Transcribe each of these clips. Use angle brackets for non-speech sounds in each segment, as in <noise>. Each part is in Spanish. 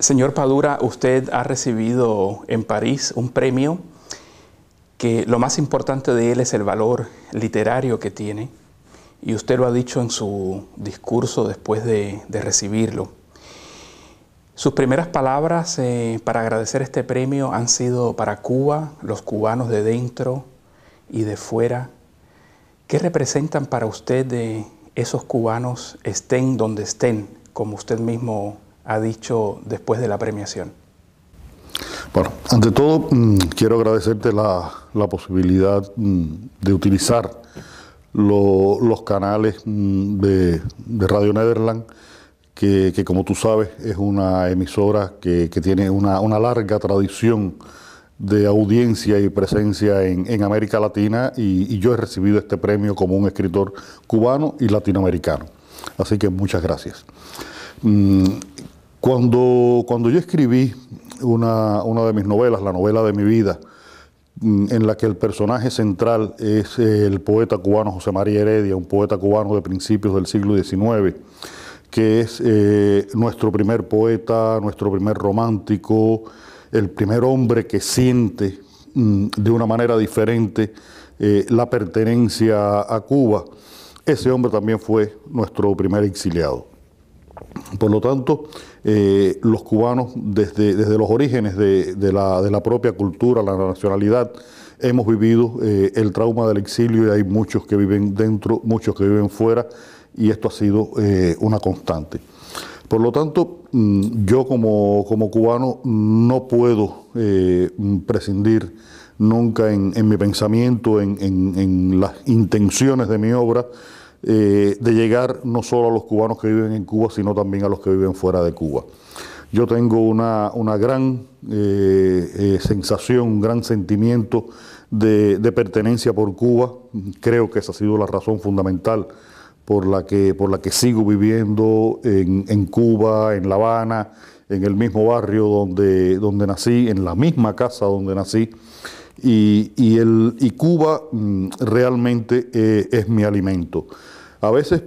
Señor Padura, usted ha recibido en París un premio que lo más importante de él es el valor literario que tiene, y usted lo ha dicho en su discurso después de, recibirlo. Sus primeras palabras eh, para agradecer este premio han sido para Cuba, los cubanos de dentro y de fuera. ¿Qué representan para usted de esos cubanos, estén donde estén, como usted mismo ha dicho después de la premiación? Bueno, ante todo mm, quiero agradecerte la, la posibilidad mm, de utilizar los canales mm, de, Radio Nederland, que, como tú sabes es una emisora que, tiene una, larga tradición de audiencia y presencia en, en América Latina y yo he recibido este premio como un escritor cubano y latinoamericano. Así que muchas gracias. Cuando, cuando yo escribí una, una, de mis novelas, la novela de mi vida, mm, en la que el personaje central es el poeta cubano José María Heredia, un poeta cubano de principios del siglo XIX, que es eh, nuestro primer poeta, nuestro primer romántico, el primer hombre que siente mm, de una manera diferente eh, la pertenencia a Cuba. Ese hombre también fue nuestro primer exiliado. Por lo tanto, eh, los cubanos desde, desde los orígenes de, la, propia cultura, la nacionalidad, hemos vivido eh, el trauma del exilio y hay muchos que viven dentro, muchos que viven fuera y esto ha sido eh, una constante. Por lo tanto, mm, yo como, cubano no puedo prescindir nunca en, mi pensamiento, en las intenciones de mi obra, eh, de llegar no solo a los cubanos que viven en Cuba, sino también a los que viven fuera de Cuba. Yo tengo una, una gran eh, eh, sensación, un gran sentimiento de, pertenencia por Cuba. Creo que esa ha sido la razón fundamental por la que, por la que sigo viviendo en, Cuba, en La Habana, en el mismo barrio donde, donde nací, en la misma casa donde nací. Y, Cuba mm, realmente es mi alimento. A veces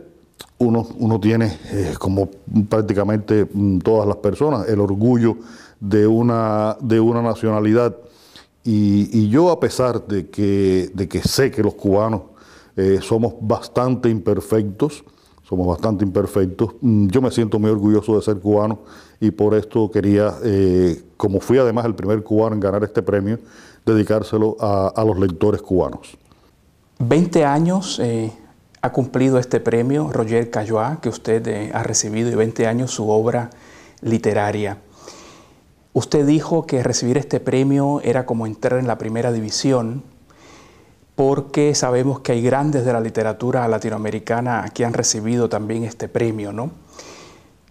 uno, uno tiene, eh, como prácticamente mm, todas las personas, el orgullo de una, de una nacionalidad. Y, yo, a pesar de que, de que sé que los cubanos eh, somos bastante imperfectos, somos bastante imperfectos. Mm, yo me siento muy orgulloso de ser cubano y por esto quería, eh, como fui además el primer cubano en ganar este premio, dedicárselo a, los lectores cubanos. 20 años ha cumplido este premio Roger cayoa que usted eh, ha recibido y 20 años su obra literaria. Usted dijo que recibir este premio era como entrar en la primera división, porque sabemos que hay grandes de la literatura latinoamericana que han recibido también este premio, ¿no?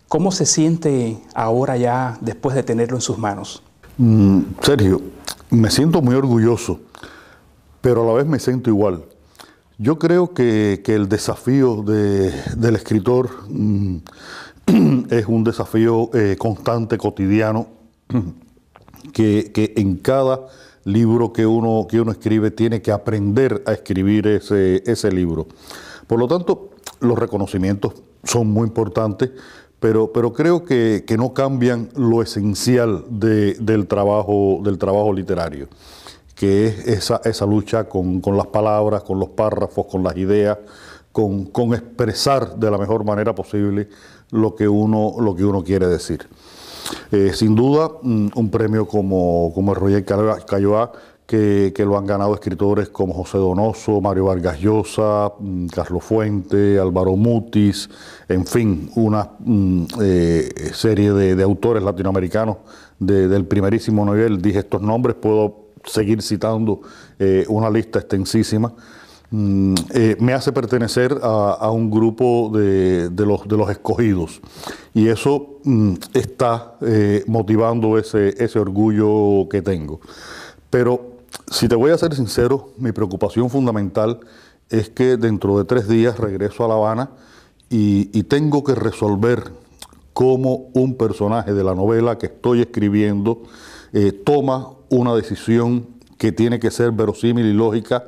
¿Cómo se siente ahora ya después de tenerlo en sus manos? Mm, Sergio, me siento muy orgulloso, pero a la vez me siento igual yo creo que, el desafío del escritor mm, <clears throat> es un desafío eh, constante, cotidiano, <clears throat> que, en cada libro que uno, que uno escribe tiene que aprender a escribir ese, libro. Por lo tanto, los reconocimientos son muy importantes, pero, pero creo que, no cambian lo esencial del, trabajo, del trabajo literario que es esa, esa lucha con, las palabras, con los párrafos, con las ideas, con, expresar de la mejor manera posible lo que uno, lo que uno quiere decir. Eh, sin duda, mm, un premio como, como el Roger Cayoá, que, lo han ganado escritores como José Donoso, Mario Vargas Llosa, mm, Carlos Fuente, Álvaro Mutis, en fin, una mm, eh, serie de, autores latinoamericanos del primerísimo nivel. Dije estos nombres, puedo seguir citando eh, una lista extensísima, mm, eh, me hace pertenecer a, un grupo de, los, escogidos. Y eso mm, está eh, motivando ese, orgullo que tengo. Pero si te voy a ser sincero, mi preocupación fundamental es que dentro de tres días regreso a La Habana y, y tengo que resolver cómo un personaje de la novela que estoy escribiendo eh, toma una decisión que tiene que ser verosímil y lógica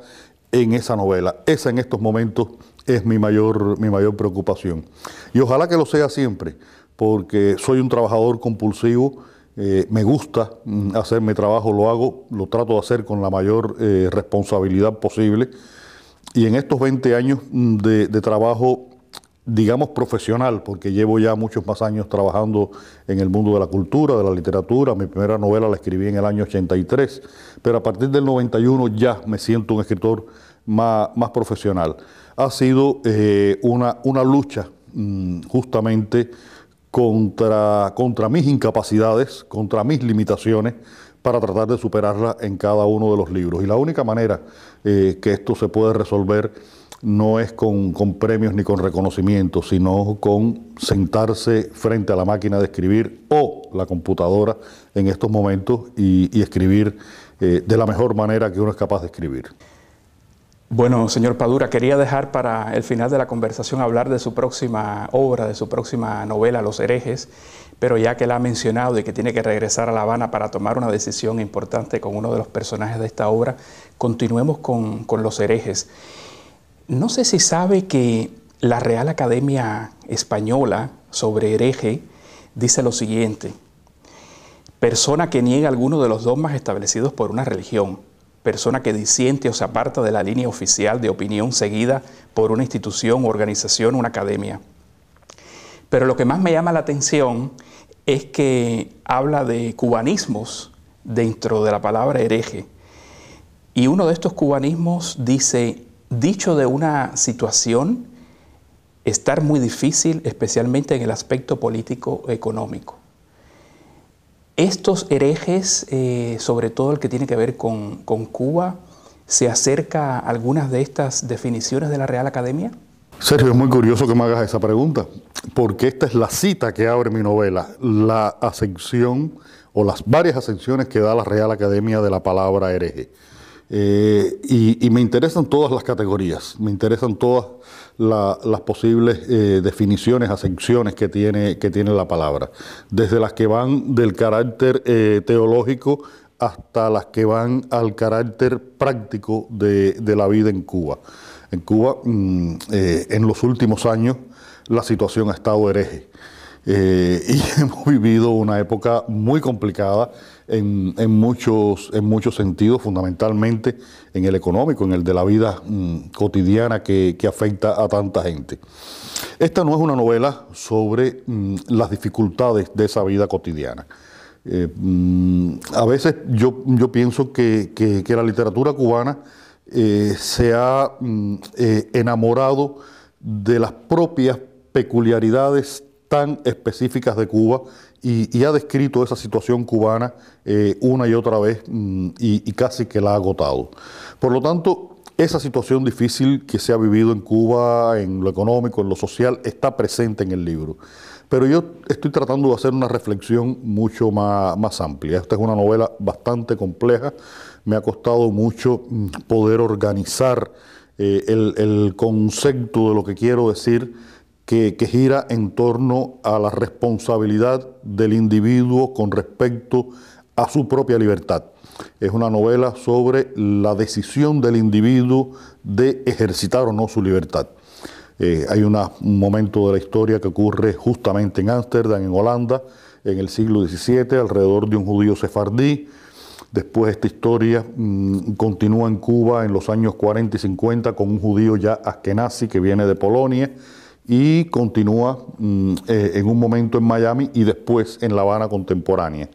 en esa novela. Esa en estos momentos es mi mayor, mi mayor preocupación. Y ojalá que lo sea siempre, porque soy un trabajador compulsivo, eh, me gusta mm, hacer mi trabajo, lo hago, lo trato de hacer con la mayor eh, responsabilidad posible. Y en estos 20 años mm, de trabajo digamos, profesional, porque llevo ya muchos más años trabajando en el mundo de la cultura, de la literatura. Mi primera novela la escribí en el año 83, pero a partir del 91 ya me siento un escritor más, profesional. Ha sido eh, una, una, lucha mm, justamente contra, contra mis incapacidades, contra mis limitaciones, para tratar de superarlas en cada uno de los libros. Y la única manera eh, que esto se puede resolver no es con, premios ni con reconocimientos, sino con sentarse frente a la máquina de escribir o la computadora en estos momentos y, escribir eh, de la mejor manera que uno es capaz de escribir. Bueno, señor Padura, quería dejar para el final de la conversación hablar de su próxima obra, de su próxima novela, Los herejes, pero ya que la ha mencionado y que tiene que regresar a La Habana para tomar una decisión importante con uno de los personajes de esta obra, continuemos con Los herejes. No sé si sabe que la Real Academia Española sobre hereje dice lo siguiente, persona que niega alguno de los dogmas establecidos por una religión, persona que disiente o se aparta de la línea oficial de opinión seguida por una institución, organización, una academia. Pero lo que más me llama la atención es que habla de cubanismos dentro de la palabra hereje. Y uno de estos cubanismos dice dicho de una situación estar muy difícil, especialmente en el aspecto político-económico. Estos herejes, eh, sobre todo el que tiene que ver con, con Cuba, se acerca a algunas de estas definiciones de la Real Academia? Sergio, es muy curioso que me hagas esa pregunta, porque esta es la cita que abre mi novela, la ascensión o las varias ascensiones que da la Real Academia de la palabra hereje. Eh, y, me interesan todas las categorías, me interesan todas las posibles eh, definiciones, acepciones que tiene, que tiene la palabra, desde las que van del carácter eh, teológico hasta las que van al carácter práctico de, la vida en Cuba. En Cuba, mm, en los últimos años, la situación ha estado hereje. Eh, <laughs> y hemos vivido una época muy complicada en, muchos, en muchos sentidos, fundamentalmente en el económico, en el de la vida mm, cotidiana que, afecta a tanta gente. Esta no es una novela sobre mm, las dificultades de esa vida cotidiana. Eh, mm, a veces yo, yo pienso que, la literatura cubana eh, se ha enamorado de las propias peculiaridades tan específicas de Cuba y, ha descrito esa situación cubana eh, una y otra vez mm, y, casi que la ha agotado. Por lo tanto, esa situación difícil que se ha vivido en Cuba, en lo económico, en lo social, está presente en el libro. Pero yo estoy tratando de hacer una reflexión mucho más, amplia. Esta es una novela bastante compleja. Me ha costado mucho mm, poder organizar eh, el concepto de lo que quiero decir que, gira en torno a la responsabilidad del individuo con respecto a su propia libertad. Es una novela sobre la decisión del individuo de ejercitar o no su libertad. Eh, hay un momento de la historia que ocurre justamente en Ámsterdam, en Holanda, en el siglo XVII, alrededor de un judío sefardí, Después esta historia mm, continúa en Cuba en los años 40 y 50 con un judío ya askenazi que viene de Polonia y continúa mm, eh, en un momento en Miami y después en La Habana contemporánea,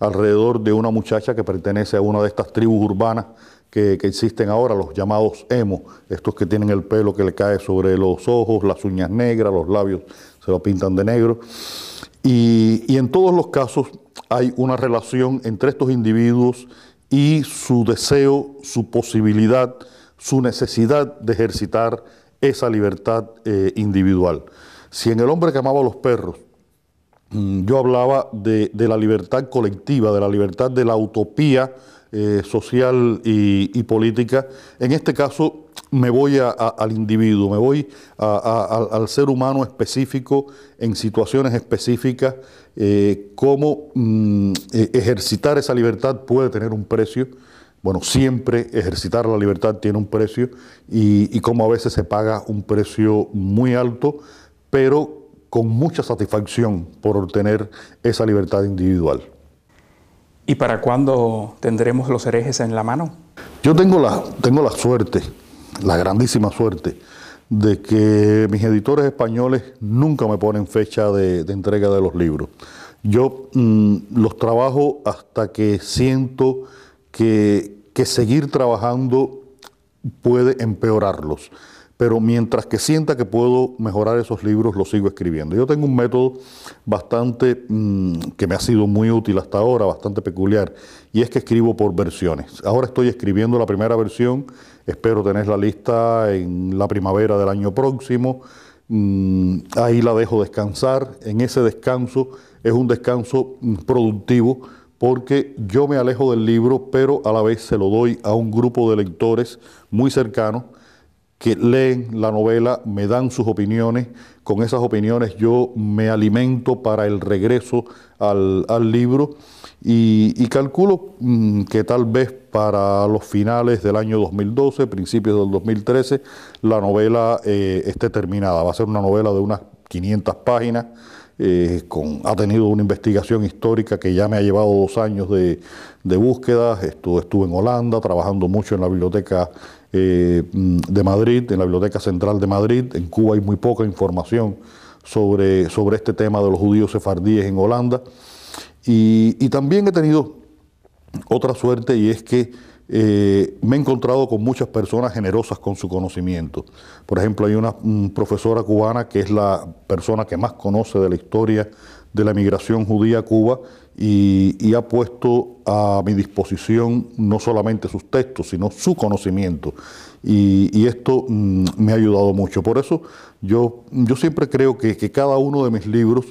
alrededor de una muchacha que pertenece a una de estas tribus urbanas que, existen ahora, los llamados emo, estos que tienen el pelo que le cae sobre los ojos, las uñas negras, los labios se lo pintan de negro. Y, y en todos los casos hay una relación entre estos individuos y su deseo, su posibilidad, su necesidad de ejercitar esa libertad eh, individual. Si en el hombre que amaba a los perros mm, yo hablaba de, la libertad colectiva, de la libertad de la utopía eh, social y, política, en este caso me voy al individuo, me voy al ser humano específico en situaciones específicas, eh, cómo mm, e-, ejercitar esa libertad puede tener un precio. Bueno, siempre ejercitar la libertad tiene un precio y, como a veces se paga un precio muy alto, pero con mucha satisfacción por obtener esa libertad individual. ¿Y para cuándo tendremos los herejes en la mano? Yo tengo la, tengo la suerte, la grandísima suerte, de que mis editores españoles nunca me ponen fecha de, entrega de los libros. Yo mm, los trabajo hasta que siento que, seguir trabajando puede empeorarlos. Pero mientras que sienta que puedo mejorar esos libros, los sigo escribiendo. Yo tengo un método bastante, mm, que me ha sido muy útil hasta ahora, bastante peculiar, y es que escribo por versiones. Ahora estoy escribiendo la primera versión, espero tener la lista en la primavera del año próximo. Mm, ahí la dejo descansar. En ese descanso es un descanso mm, productivo porque yo me alejo del libro, pero a la vez se lo doy a un grupo de lectores muy cercanos que leen la novela, me dan sus opiniones, con esas opiniones yo me alimento para el regreso al, libro y, calculo mm, que tal vez para los finales del año 2012, principios del 2013, la novela eh, esté terminada. Va a ser una novela de unas 500 páginas eh, ha tenido una investigación histórica que ya me ha llevado dos años de, búsqueda. Estuve, en Holanda trabajando mucho en la Biblioteca eh, de Madrid, en la Biblioteca Central de Madrid. En Cuba hay muy poca información sobre, este tema de los judíos sefardíes en Holanda. y también he tenido otra suerte y es que eh, me he encontrado con muchas personas generosas con su conocimiento. Por ejemplo, hay una profesora cubana que es la persona que más conoce de la historia de la migración judía a Cuba y, ha puesto a mi disposición no solamente sus textos, sino su conocimiento. Y, esto mm, me ha ayudado mucho. Por eso yo, yo siempre creo que cada uno de mis libros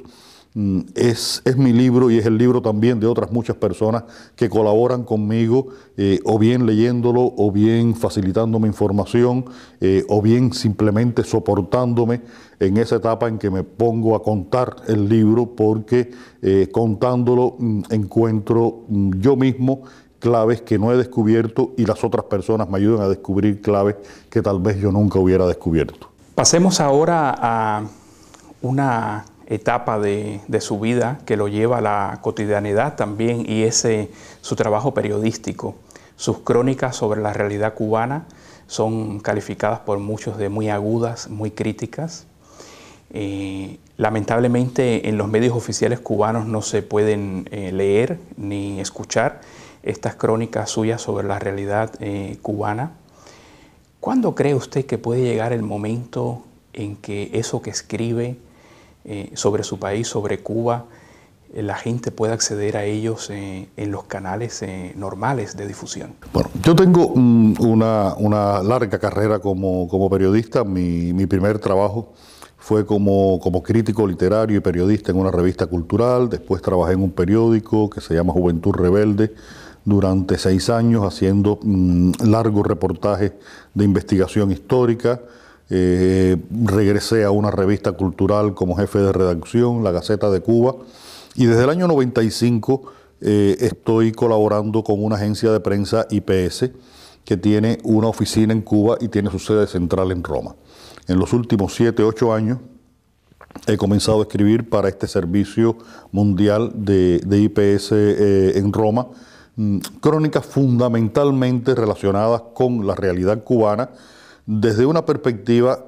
Mm, es, es, mi libro y es el libro también de otras muchas personas que colaboran conmigo, eh, o bien leyéndolo, o bien facilitándome información, eh, o bien simplemente soportándome en esa etapa en que me pongo a contar el libro, porque eh, contándolo mm, encuentro mm, yo mismo claves que no he descubierto y las otras personas me ayudan a descubrir claves que tal vez yo nunca hubiera descubierto. Pasemos ahora a una etapa de, su vida que lo lleva a la cotidianidad también y ese su trabajo periodístico. Sus crónicas sobre la realidad cubana son calificadas por muchos de muy agudas, muy críticas. Eh, lamentablemente en los medios oficiales cubanos no se pueden eh, leer ni escuchar estas crónicas suyas sobre la realidad eh, cubana. ¿Cuándo cree usted que puede llegar el momento en que eso que escribe eh, sobre su país, sobre Cuba, eh, la gente pueda acceder a ellos eh, en los canales normales de difusión. Bueno, yo tengo mm, una, larga carrera como, periodista. Mi, primer trabajo fue como, crítico literario y periodista en una revista cultural. Después trabajé en un periódico que se llama Juventud Rebelde durante seis años haciendo mm, largos reportajes de investigación histórica. Eh, regresé a una revista cultural como jefe de redacción, La Gaceta de Cuba, y desde el año 95 eh, estoy colaborando con una agencia de prensa IPS que tiene una oficina en Cuba y tiene su sede central en Roma. En los últimos 7, 8 años he comenzado a escribir para este servicio mundial de, IPS eh, en Roma, mm, crónicas fundamentalmente relacionadas con la realidad cubana, desde una perspectiva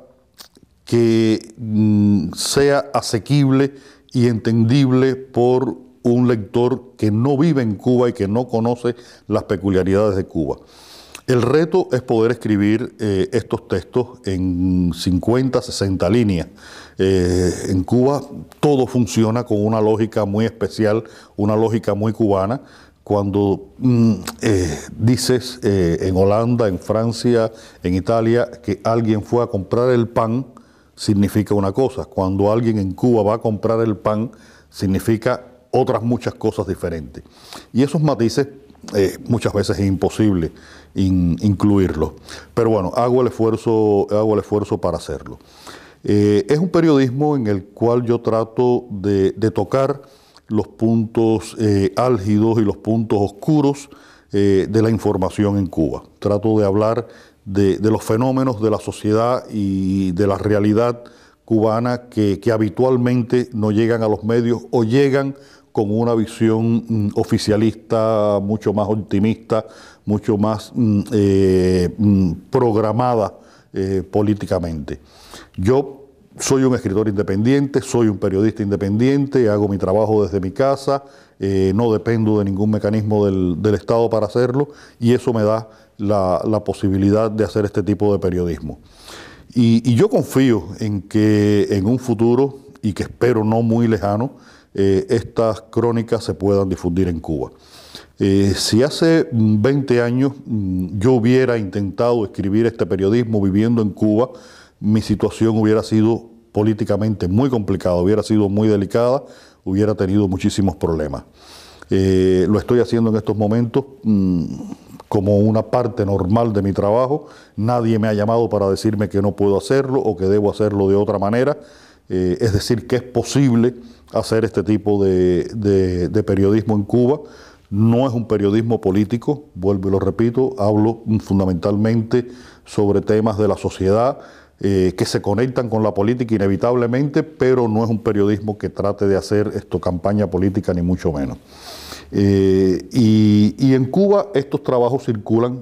que mm, sea asequible y entendible por un lector que no vive en Cuba y que no conoce las peculiaridades de Cuba. El reto es poder escribir eh, estos textos en 50, 60 líneas. Eh, en Cuba todo funciona con una lógica muy especial, una lógica muy cubana, cuando mm, eh, dices eh, en Holanda, en Francia, en Italia, que alguien fue a comprar el pan, significa una cosa. Cuando alguien en Cuba va a comprar el pan, significa otras muchas cosas diferentes. Y esos matices eh, muchas veces es imposible incluirlos. Pero bueno, hago el esfuerzo, hago el esfuerzo para hacerlo. es un periodismo en el cual yo trato de tocar los puntos eh, álgidos y los puntos oscuros eh, de la información en Cuba. Trato de hablar de, los fenómenos de la sociedad y de la realidad cubana que, habitualmente no llegan a los medios o llegan con una visión mm, oficialista mucho más optimista, mucho más mm, eh, mm, programada políticamente. Yo soy un escritor independiente, soy un periodista independiente, hago mi trabajo desde mi casa, eh, no dependo de ningún mecanismo del, Estado para hacerlo y eso me da la, posibilidad de hacer este tipo de periodismo. Y, yo confío en que en un futuro, y que espero no muy lejano, eh, estas crónicas se puedan difundir en Cuba. Eh, si hace 20 años mm, yo hubiera intentado escribir este periodismo viviendo en Cuba, mi situación hubiera sido políticamente muy complicada, hubiera sido muy delicada, hubiera tenido muchísimos problemas. Eh, lo estoy haciendo en estos momentos mm, como una parte normal de mi trabajo. Nadie me ha llamado para decirme que no puedo hacerlo o que debo hacerlo de otra manera. Eh, es decir, que es posible hacer este tipo de, de periodismo en Cuba. No es un periodismo político, vuelvo y lo repito, hablo fundamentalmente sobre temas de la sociedad, eh, que se conectan con la política inevitablemente, pero no es un periodismo que trate de hacer esto campaña política ni mucho menos. Eh, y en Cuba estos trabajos circulan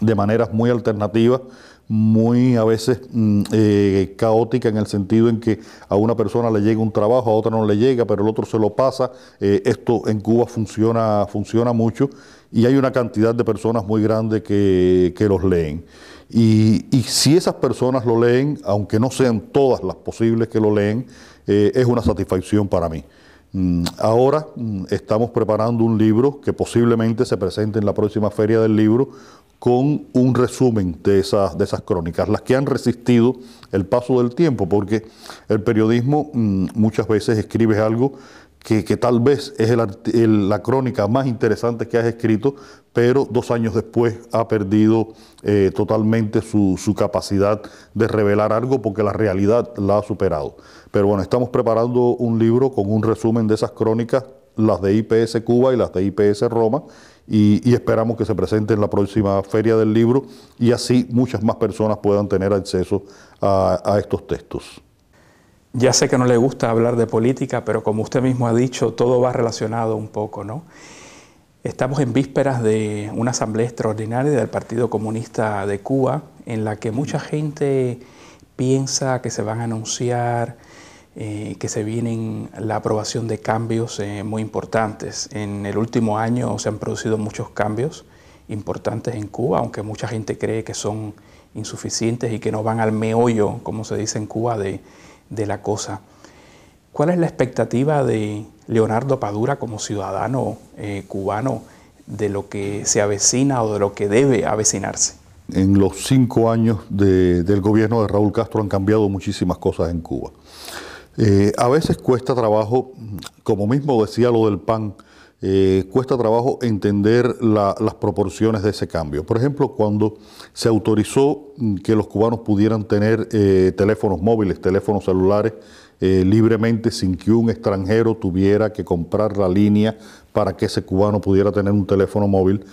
de maneras muy alternativas muy a veces mm, eh, caótica en el sentido en que a una persona le llega un trabajo, a otra no le llega, pero el otro se lo pasa. Eh, esto en Cuba funciona, funciona mucho y hay una cantidad de personas muy grande que, los leen. Y, si esas personas lo leen, aunque no sean todas las posibles que lo leen, eh, es una satisfacción para mí. Mm, ahora mm, estamos preparando un libro que posiblemente se presente en la próxima feria del libro con un resumen de esas, de esas crónicas, las que han resistido el paso del tiempo, porque el periodismo mm, muchas veces escribe algo que, tal vez es la crónica más interesante que has escrito, pero dos años después ha perdido eh, totalmente su, su, capacidad de revelar algo porque la realidad la ha superado. Pero bueno, estamos preparando un libro con un resumen de esas crónicas, las de IPS Cuba y las de IPS Roma, y, esperamos que se presente en la próxima feria del libro y así muchas más personas puedan tener acceso a, a estos textos. Ya sé que no le gusta hablar de política, pero como usted mismo ha dicho, todo va relacionado un poco, ¿no? Estamos en vísperas de una asamblea extraordinaria del Partido Comunista de Cuba, en la que mucha gente piensa que se van a anunciar eh, que se vienen la aprobación de cambios eh, muy importantes. En el último año se han producido muchos cambios importantes en Cuba, aunque mucha gente cree que son insuficientes y que no van al meollo, como se dice en Cuba, de, la cosa. ¿Cuál es la expectativa de Leonardo Padura como ciudadano eh, cubano de lo que se avecina o de lo que debe avecinarse? En los cinco años del gobierno de Raúl Castro han cambiado muchísimas cosas en Cuba. Eh, a veces cuesta trabajo, como mismo decía lo del pan, eh, cuesta trabajo entender las proporciones de ese cambio. Por ejemplo, cuando se autorizó mm, que los cubanos pudieran tener eh, teléfonos móviles, teléfonos celulares libremente sin que un extranjero tuviera que comprar la línea para que ese cubano pudiera tener un teléfono móvil,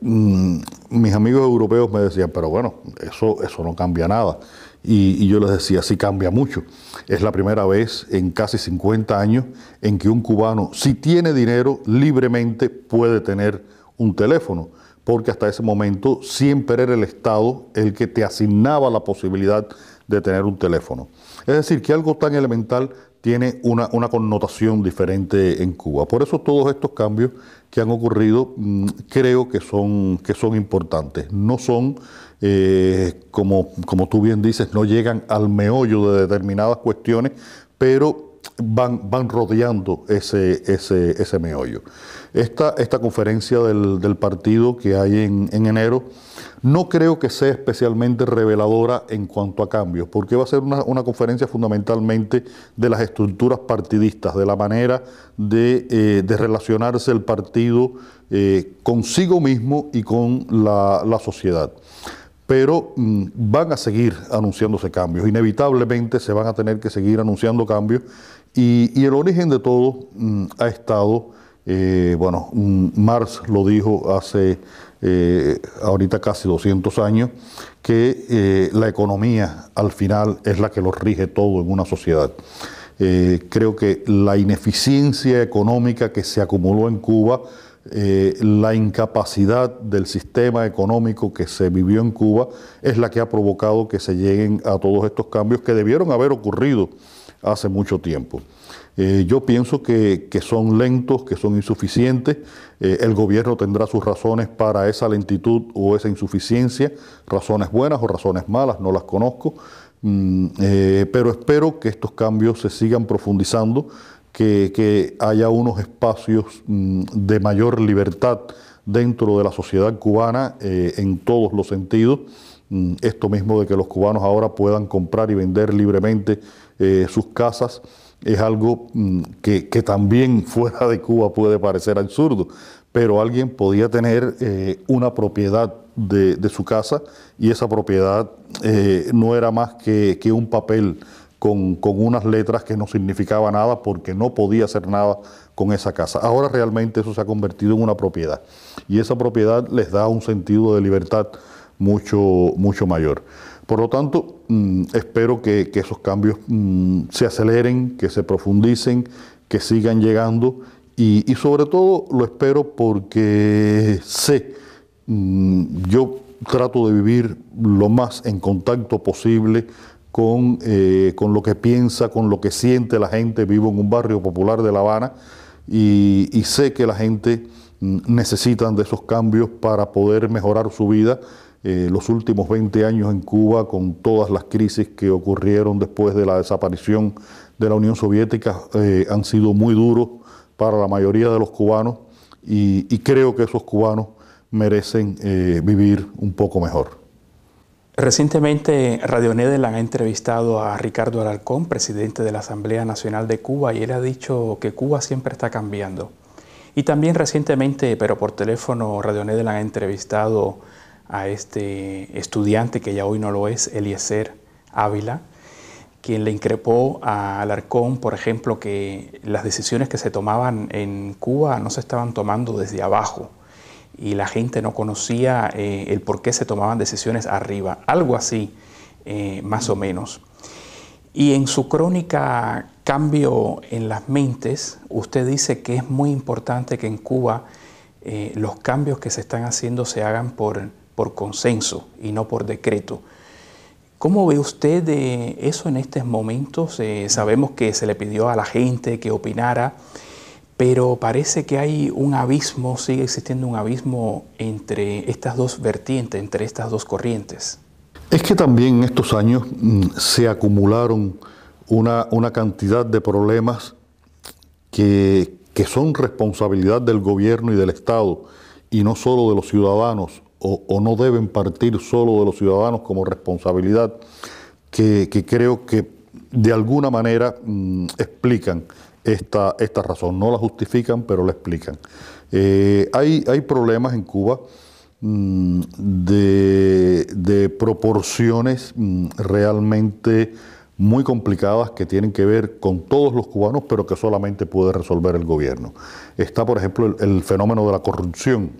mm, mis amigos europeos me decían, pero bueno, eso, eso no cambia nada. Y, yo les decía, sí cambia mucho. Es la primera vez en casi 50 años en que un cubano, si tiene dinero, libremente puede tener un teléfono, porque hasta ese momento siempre era el Estado el que te asignaba la posibilidad de tener un teléfono. Es decir, que algo tan elemental tiene una, connotación diferente en Cuba. Por eso todos estos cambios que han ocurrido mm, creo que son, que son importantes. No son eh, como, tú bien dices, no llegan al meollo de determinadas cuestiones, pero van, rodeando ese, meollo. Esta, conferencia del, partido que hay en, enero no creo que sea especialmente reveladora en cuanto a cambios, porque va a ser una, conferencia fundamentalmente de las estructuras partidistas, de la manera de, eh, relacionarse el partido eh, consigo mismo y con la sociedad pero mm, van a seguir anunciándose cambios, inevitablemente se van a tener que seguir anunciando cambios y, el origen de todo mm, ha estado, eh, bueno, mm, Marx lo dijo hace eh, ahorita casi 200 años, que eh, la economía al final es la que lo rige todo en una sociedad. creo que la ineficiencia económica que se acumuló en Cuba, eh, la incapacidad del sistema económico que se vivió en Cuba es la que ha provocado que se lleguen a todos estos cambios que debieron haber ocurrido hace mucho tiempo. Eh, yo pienso que, son lentos, que son insuficientes. Eh, el gobierno tendrá sus razones para esa lentitud o esa insuficiencia, razones buenas o razones malas, no las conozco. Mm, pero espero que estos cambios se sigan profundizando que, haya unos espacios mm, de mayor libertad dentro de la sociedad cubana eh, en todos los sentidos. Mm, esto mismo de que los cubanos ahora puedan comprar y vender libremente eh, sus casas es algo mm, que, también <laughs> fuera de Cuba puede parecer absurdo, pero alguien podía tener eh, una propiedad de, su casa y esa propiedad no era más que un papel con, unas letras que no significaba nada porque no podía hacer nada con esa casa. Ahora realmente eso se ha convertido en una propiedad y esa propiedad les da un sentido de libertad mucho, mucho mayor. Por lo tanto, mm, espero que, esos cambios mm, se aceleren, que se profundicen, que sigan llegando y, sobre todo lo espero porque sé, mm, yo trato de vivir lo más en contacto posible con, eh, con lo que piensa, con lo que siente la gente. Vivo en un barrio popular de La Habana y, sé que la gente mm, necesita de esos cambios para poder mejorar su vida. Eh, los últimos 20 años en Cuba, con todas las crisis que ocurrieron después de la desaparición de la Unión Soviética, eh, han sido muy duros para la mayoría de los cubanos y, creo que esos cubanos merecen vivir un poco mejor. Recientemente Radio Nederland ha entrevistado a Ricardo Alarcón, presidente de la Asamblea Nacional de Cuba, y él ha dicho que Cuba siempre está cambiando. Y también recientemente, pero por teléfono, Radio Nederland ha entrevistado a este estudiante que ya hoy no lo es, Eliezer Ávila, quien le increpó a Alarcón, por ejemplo, que las decisiones que se tomaban en Cuba no se estaban tomando desde abajo, y la gente no conocía eh, el por qué se tomaban decisiones arriba, algo así, eh, más o menos. Y en su crónica Cambio en las Mentes, usted dice que es muy importante que en Cuba eh, los cambios que se están haciendo se hagan por, por consenso y no por decreto. ¿Cómo ve usted eso en estos momentos? sabemos que se le pidió a la gente que opinara, pero parece que hay un abismo, sigue existiendo un abismo entre estas dos vertientes, entre estas dos corrientes. Es que también en estos años mm, se acumularon una, cantidad de problemas que, son responsabilidad del gobierno y del Estado y no solo de los ciudadanos, o, no deben partir solo de los ciudadanos como responsabilidad, que, creo que de alguna manera mm, explican esta, razón. No la justifican, pero la explican. Eh, hay, hay problemas en Cuba mm, de, proporciones mm, realmente muy complicadas que tienen que ver con todos los cubanos, pero que solamente puede resolver el gobierno. Está, por ejemplo, el, fenómeno de la corrupción.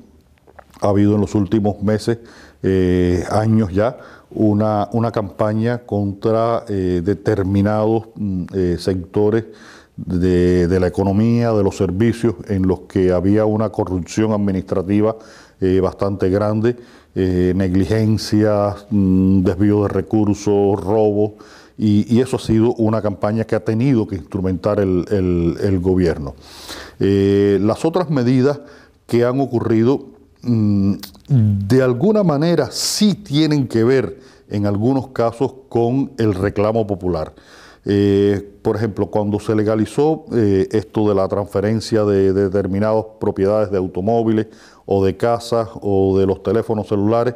Ha habido en los últimos meses, eh, años ya, una, una campaña contra eh, determinados mm, sectores de, la economía, de los servicios, en los que había una corrupción administrativa eh, bastante grande, eh, negligencia, mm, desvío de recursos, robo, y, eso ha sido una campaña que ha tenido que instrumentar el, gobierno. Eh, las otras medidas que han ocurrido, mm, de alguna manera, sí tienen que ver en algunos casos con el reclamo popular. Eh, por ejemplo, cuando se legalizó eh, esto de la transferencia de, determinadas propiedades de automóviles o de casas o de los teléfonos celulares,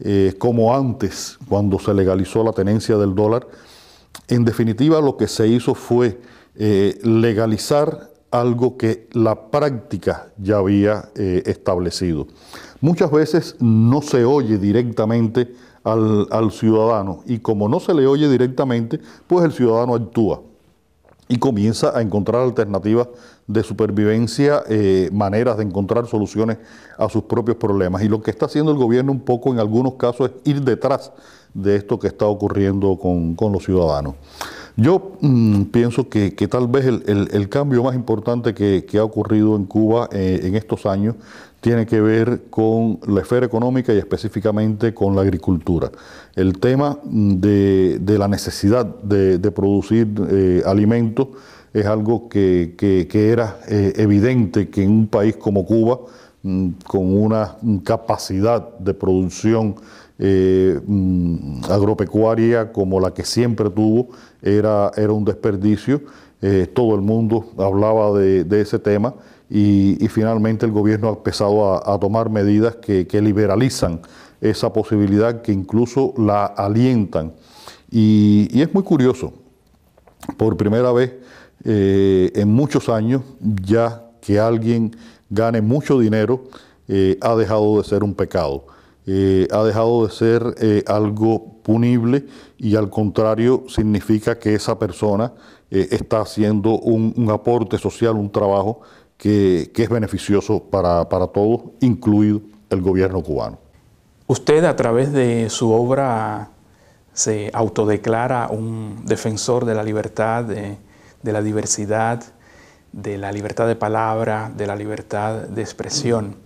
eh, como antes, cuando se legalizó la tenencia del dólar, en definitiva lo que se hizo fue legalizar algo que la práctica ya había establecido. Muchas veces no se oye directamente al, ciudadano. Y como no se le oye directamente, pues el ciudadano actúa y comienza a encontrar alternativas de supervivencia, eh, maneras de encontrar soluciones a sus propios problemas. Y lo que está haciendo el gobierno un poco en algunos casos es ir detrás de esto que está ocurriendo con, los ciudadanos. Yo mm, pienso que, tal vez el, cambio más importante que, ha ocurrido en Cuba eh, en estos años tiene que ver con la esfera económica y específicamente con la agricultura. El tema de, la necesidad de, producir eh, alimentos es algo que, era eh, evidente que en un país como Cuba, mm, con una capacidad de producción eh, mm, agropecuaria como la que siempre tuvo, era, era un desperdicio. todo el mundo hablaba de ese tema y, finalmente el gobierno ha empezado a, tomar medidas que, liberalizan esa posibilidad, que incluso la alientan. Y, es muy curioso, por primera vez eh, en muchos años, ya que alguien gane mucho dinero, eh, ha dejado de ser un pecado. Eh, ha dejado de ser algo punible y al contrario significa que esa persona está haciendo un, aporte social, un trabajo que, es beneficioso para, para todos, incluido el gobierno cubano. Usted a través de su obra se autodeclara un defensor de la libertad, de, la diversidad, de la libertad de palabra, de la libertad de expresión.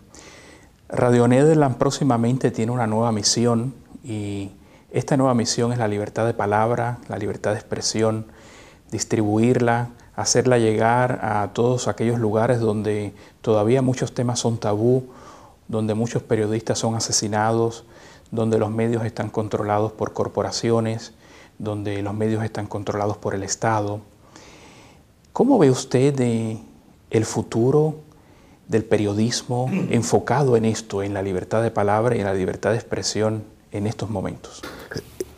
Radio Nederland próximamente tiene una nueva misión y esta nueva misión es la libertad de palabra, la libertad de expresión, distribuirla, hacerla llegar a todos aquellos lugares donde todavía muchos temas son tabú, donde muchos periodistas son asesinados, donde los medios están controlados por corporaciones, donde los medios están controlados por el Estado. ¿Cómo ve usted el futuro del periodismo enfocado en esto, en la libertad de palabra y en la libertad de expresión en estos momentos?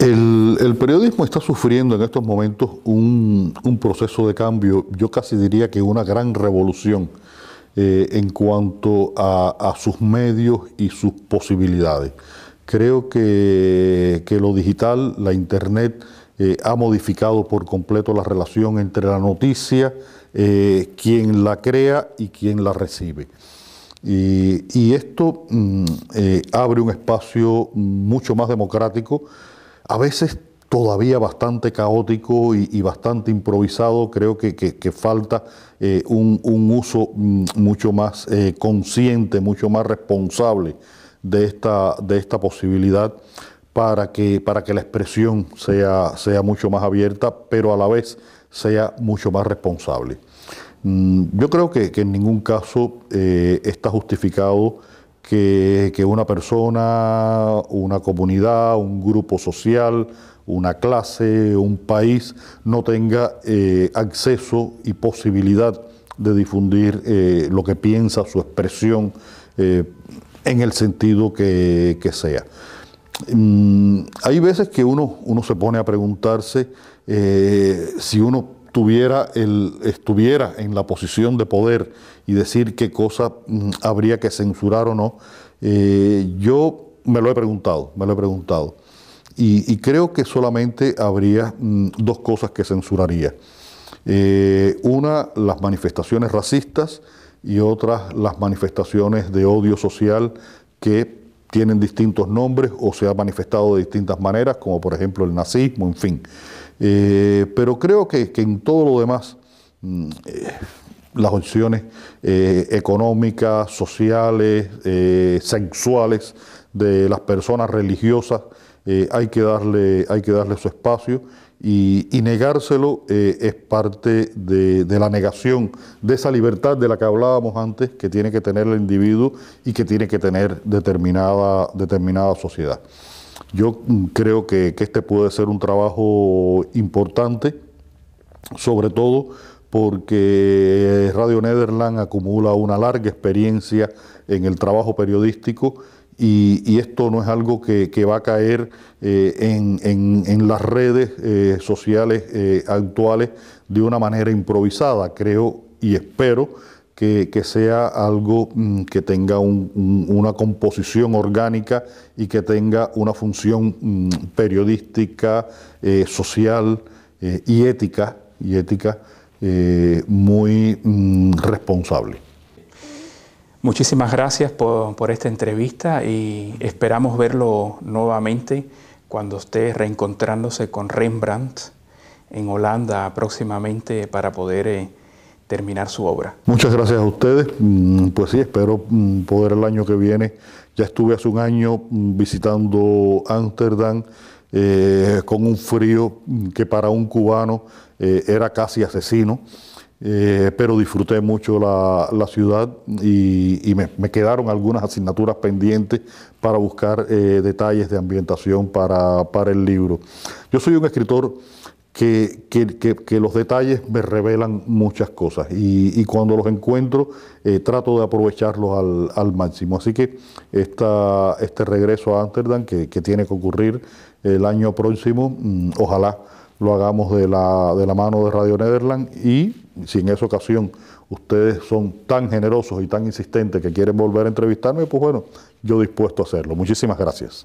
El, periodismo está sufriendo en estos momentos un, proceso de cambio, yo casi diría que una gran revolución eh, en cuanto a, sus medios y sus posibilidades. Creo que, lo digital, la internet, eh, ha modificado por completo la relación entre la noticia, eh, quien la crea y quien la recibe. Y, esto mm, abre un espacio mucho más democrático a veces todavía bastante caótico y, bastante improvisado. Creo que, falta eh, un, uso mm, mucho más eh, consciente, mucho más responsable de esta, de esta posibilidad para que, para que la expresión sea, sea mucho más abierta, pero a la vez sea mucho más responsable. Mm, yo creo que, en ningún caso eh, está justificado que, una persona, una comunidad, un grupo social, una clase, un país no tenga eh, acceso y posibilidad de difundir eh, lo que piensa, su expresión, eh, en el sentido que, sea. Mm, hay veces que uno, uno se pone a preguntarse si uno estuviera en la posición de poder y decir qué cosa mm, habría que censurar o no, eh, yo me lo he preguntado, me lo he preguntado. Y, creo que solamente habría mm, dos cosas que censuraría. Eh, una, las manifestaciones racistas y otra, las manifestaciones de odio social que tienen distintos nombres o se ha manifestado de distintas maneras, como por ejemplo el nazismo, en fin. Eh, pero creo que, en todo lo demás, mm, eh, las opciones eh, económicas, sociales, sexuales de las personas religiosas, hay, que darle, hay que darle su espacio y, negárselo es parte de, de la negación de esa libertad de la que hablábamos antes que tiene que tener el individuo y que tiene que tener determinada, determinada sociedad. Yo mm, creo que, este puede ser un trabajo importante, sobre todo porque eh, Radio Nederland acumula una larga experiencia en el trabajo periodístico y, esto no es algo que, va a caer eh, en, las redes eh, sociales actuales de una manera improvisada. Creo y espero que, sea algo mm, que tenga una composición orgánica y que tenga una función mm, periodística, eh, social eh, y ética, y ética eh, muy mm, responsable. Muchísimas gracias por, por, esta entrevista y esperamos verlo nuevamente cuando esté reencontrándose con Rembrandt en Holanda próximamente para poder terminar su obra. Muchas gracias a ustedes. Mm, pues sí, espero mm, poder el año que viene. Ya estuve hace un año mm, visitando Ámsterdam eh, con un frío que para un cubano eh, era casi asesino. Eh, pero disfruté mucho la, ciudad y, me, quedaron algunas asignaturas pendientes para buscar detalles de ambientación para, para el libro. Yo soy un escritor que, los detalles me revelan muchas cosas y, y cuando los encuentro eh, trato de aprovecharlos al, al máximo. Así que esta, este regreso a Amsterdam que, tiene que ocurrir el año próximo, mm, ojalá lo hagamos de la, de la mano de Radio Nederland y si en esa ocasión ustedes son tan generosos y tan insistentes que quieren volver a entrevistarme, pues bueno, yo dispuesto a hacerlo. Muchísimas gracias.